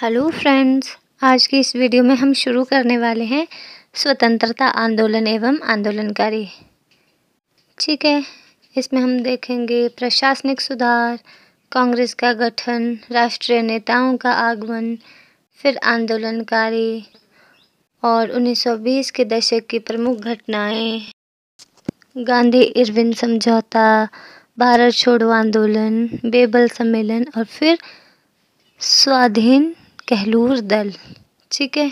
hello friends आज की इस वीडियो में हम शुरू करने वाले हैं स्वतंत्रता आंदोलन एवं आंदोलनकारी ठीक है इसमें हम देखेंगे प्रशासनिक सुधार कांग्रेस का गठन राष्ट्रीय नेताओं का आगमन फिर आंदोलनकारी और 1920 के दशक की प्रमुख घटनाएं गांधी इरविन समझौता भारत छोड़ो आंदोलन बेबल सम्मेलन और फिर स्वाधीन कहलूर दल ठीक है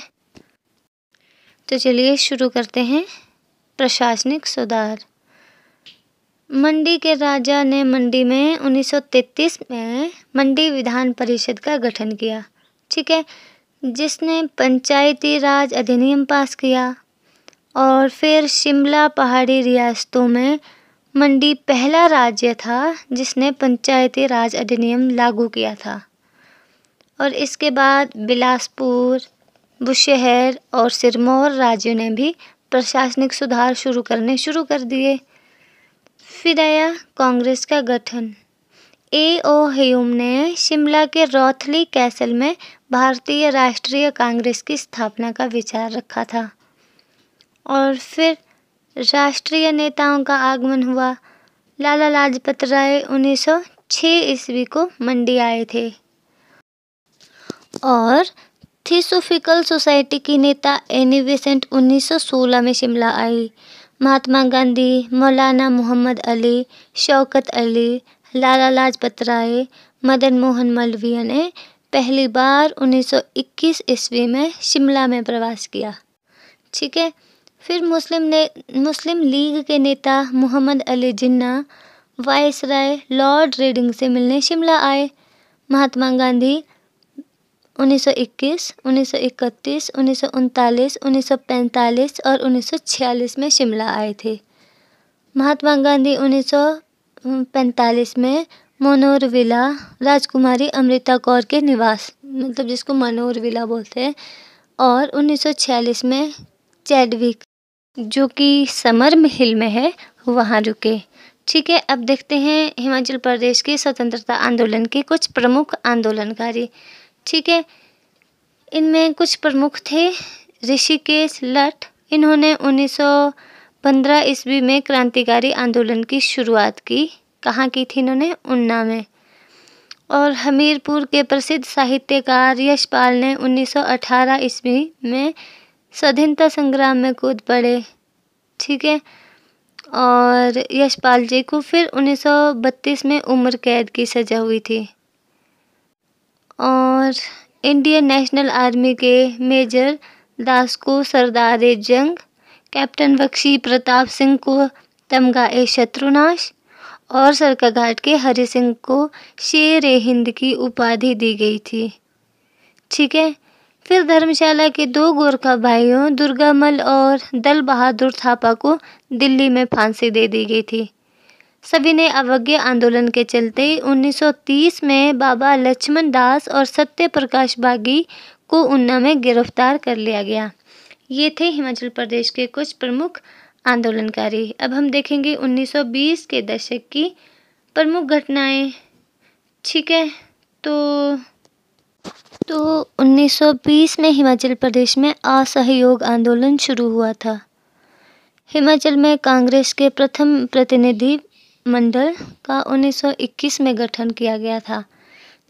तो चलिए शुरू करते हैं प्रशासनिक सुधार मंडी के राजा ने मंडी में 1933 में मंडी विधान परिषद का गठन किया ठीक है जिसने पंचायती राज अधिनियम पास किया और फिर शिमला पहाड़ी रियासतों में मंडी पहला राज्य था जिसने पंचायती राज अधिनियम लागू किया था और इसके बाद बिलासपुर बुशहर और सिरमौर राज्यों ने भी प्रशासनिक सुधार शुरू करने शुरू कर दिए फिर आया कांग्रेस का गठन ए ओ ह्यूम ने शिमला के रोथली कैसल में भारतीय राष्ट्रीय कांग्रेस की स्थापना का विचार रखा था और फिर राष्ट्रीय नेताओं का आगमन हुआ लाला लाजपत राय 1906 ईस्वी को मंडी आए थे और थीसोफिकल सोसाइटी की नेता एनी बेसेंट 1916 में शिमला आई महात्मा गांधी मौलाना मोहम्मद अली शौकत अली लाला लाजपत राय मदन मोहन मालवीय ने पहली बार 1921 ईस्वी में शिमला में प्रवास किया ठीक है फिर मुस्लिम ने मुस्लिम लीग के नेता Mohammad Ali Jinnah viceroy lord Reading से मिलने शिमला आए महात्मा गांधी उन्नीस सौ इक्कीस उन्नीस सौ उन्नीस सौ उनतालीस उन्नीस सौ पैंतालीस और उन्नीस सौ छियालीस में शिमला आए थे महात्मा गांधी उन्नीस सौ पैंतालीस में मनोर विला राजकुमारी अमृता कौर के निवास मतलब जिसको मनोर विला बोलते हैं और 1946 में चैडविक जो कि समर महल में है वहाँ रुके ठीक है अब देखते हैं हिमाचल प्रदेश के स्वतंत्रता आंदोलन के कुछ प्रमुख आंदोलनकारी ठीक है इनमें कुछ प्रमुख थे ऋषिकेश लठ इन्होंने 1915 ईस्वी में क्रांतिकारी आंदोलन की शुरुआत की कहाँ की थी इन्होंने उन्ना में और हमीरपुर के प्रसिद्ध साहित्यकार यशपाल ने 1918 ईस्वी में स्वाधीनता संग्राम में कूद पड़े ठीक है और यशपाल जी को फिर 1932 में उम्र कैद की सजा हुई थी और इंडियन नेशनल आर्मी के मेजर दास को सरदार ए जंग कैप्टन बख्शी प्रताप सिंह को तमगा ए शत्रुनाश और सरकाघाट के हरि सिंह को शेर ए हिंद की उपाधि दी गई थी ठीक है फिर धर्मशाला के दो गोरखा भाइयों दुर्गामल और दल बहादुर थापा को दिल्ली में फांसी दे दी गई थी सभी ने अवज्ञा आंदोलन के चलते 1930 में बाबा लक्ष्मण दास और सत्य प्रकाश बागी को उन्ना में गिरफ्तार कर लिया गया ये थे हिमाचल प्रदेश के कुछ प्रमुख आंदोलनकारी अब हम देखेंगे 1920 के दशक की प्रमुख घटनाएं ठीक है तो तो 1920 में हिमाचल प्रदेश में असहयोग आंदोलन शुरू हुआ था हिमाचल में कांग्रेस के प्रथम प्रतिनिधि मंडल का 1921 में गठन किया गया था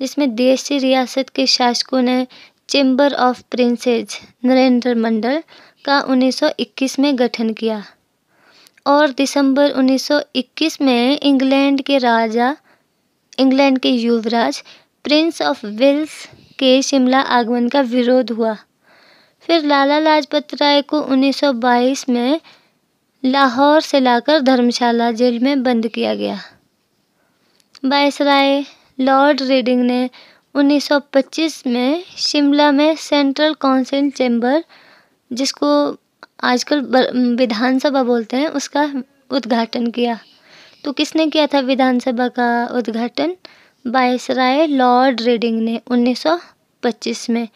जिसमें देसी रियासत के शासकों ने chamber of princes Narendra Mandal का 1921 में गठन किया और दिसंबर 1921 में इंग्लैंड के राजा इंग्लैंड के युवराज प्रिंस ऑफ वेल्स के शिमला आगमन का विरोध हुआ फिर लाला लाजपत राय को 1922 में लाहौर से लाकर धर्मशाला जेल में बंद किया गया वायसराय लॉर्ड रीडिंग ने 1925 में शिमला में सेंट्रल काउंसिल चैम्बर जिसको आजकल विधानसभा बोलते हैं उसका उद्घाटन किया तो किसने किया था विधानसभा का उद्घाटन बायसराय लॉर्ड रीडिंग ने 1925 में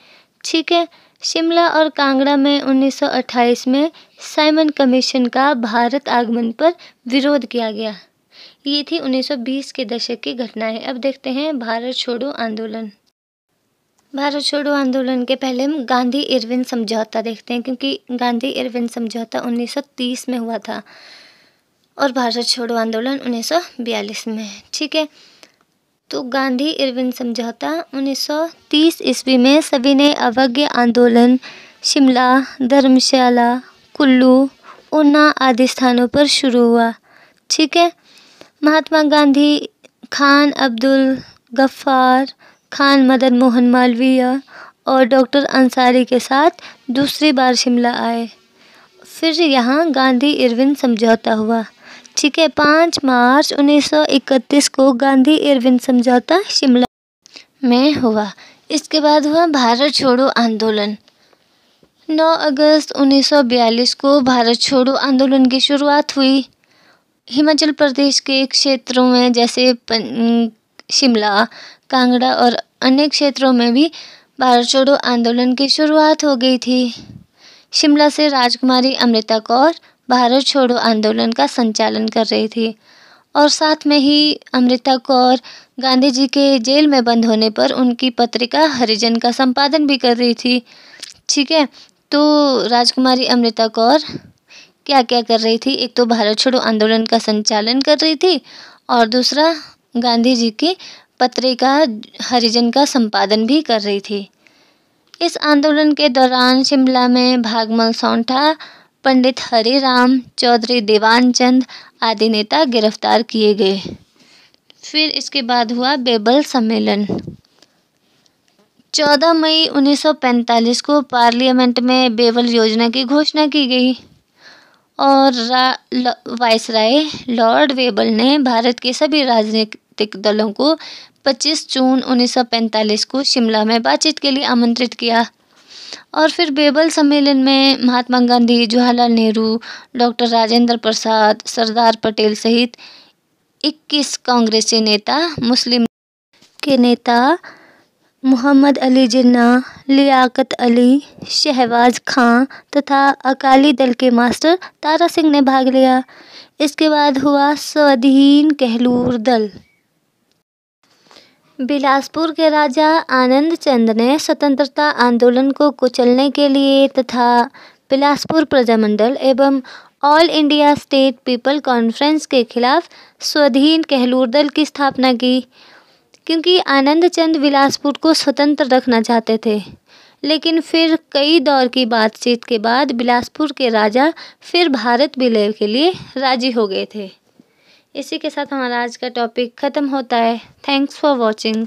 ठीक है शिमला और कांगड़ा में 1928 में साइमन कमीशन का भारत आगमन पर विरोध किया गया ये थी 1920 के दशक की घटनाएं अब देखते हैं भारत छोड़ो आंदोलन भारत छोड़ो आंदोलन के पहले हम गांधी इरविन समझौता देखते हैं क्योंकि गांधी इरविन समझौता 1930 में हुआ था और भारत छोड़ो आंदोलन 1942 में ठीक है तो गांधी इरविन समझौता 1930 ईस्वी में सभी ने अवज्ञ आंदोलन शिमला धर्मशाला कुल्लू ऊना आदि स्थानों पर शुरू हुआ ठीक है महात्मा गांधी खान अब्दुल गफ्फार खान मदन मोहन मालवीय और डॉक्टर अंसारी के साथ दूसरी बार शिमला आए फिर यहाँ गांधी इरविन समझौता हुआ ठीक है पाँच मार्च 1931 को गांधी इरविन समझौता शिमला में हुआ इसके बाद हुआ भारत छोड़ो आंदोलन 9 अगस्त 1942 को भारत छोड़ो आंदोलन की शुरुआत हुई हिमाचल प्रदेश के क्षेत्रों में जैसे शिमला कांगड़ा और अन्य क्षेत्रों में भी भारत छोड़ो आंदोलन की शुरुआत हो गई थी शिमला से राजकुमारी अमृता कौर भारत छोड़ो आंदोलन का संचालन कर रही थी और साथ में ही अमृता कौर गांधी जी के जेल में बंद होने पर उनकी पत्रिका हरिजन का संपादन भी कर रही थी ठीक है तो राजकुमारी अमृता कौर क्या क्या कर रही थी एक तो भारत छोड़ो आंदोलन का संचालन कर रही थी और दूसरा गांधी जी की पत्रिका हरिजन का संपादन भी कर रही थी इस आंदोलन के दौरान शिमला में भागमल सौंठा पंडित राम चौधरी चंद आदि नेता गिरफ्तार किए गए फिर इसके बाद हुआ बेबल सम्मेलन 14 मई 1945 को पार्लियामेंट में बेबल योजना की घोषणा की गई और वायसराय लॉर्ड वेबल ने भारत के सभी राजनीतिक दलों को 25 जून 1945 को शिमला में बातचीत के लिए आमंत्रित किया और फिर बेबल सम्मेलन में महात्मा गांधी जवाहरलाल नेहरू डॉक्टर राजेंद्र प्रसाद सरदार पटेल सहित 21 कांग्रेसी नेता मुस्लिम के नेता मोहम्मद अली जिन्ना लियाकत अली शहबाज खां तथा अकाली दल के मास्टर तारा सिंह ने भाग लिया इसके बाद हुआ स्वाधीन कहलूर दल बिलासपुर के राजा आनंद चंद ने स्वतंत्रता आंदोलन को कुचलने के लिए तथा बिलासपुर प्रजामंडल एवं All India State People conference के खिलाफ स्वाधीन कहलूर दल की स्थापना की क्योंकि आनंद चंद बिलासपुर को स्वतंत्र रखना चाहते थे लेकिन फिर कई दौर की बातचीत के बाद बिलासपुर के राजा फिर भारत विलय के लिए राजी हो गए थे इसी के साथ हमारा आज का टॉपिक ख़त्म होता है थैंक्स फॉर वॉचिंग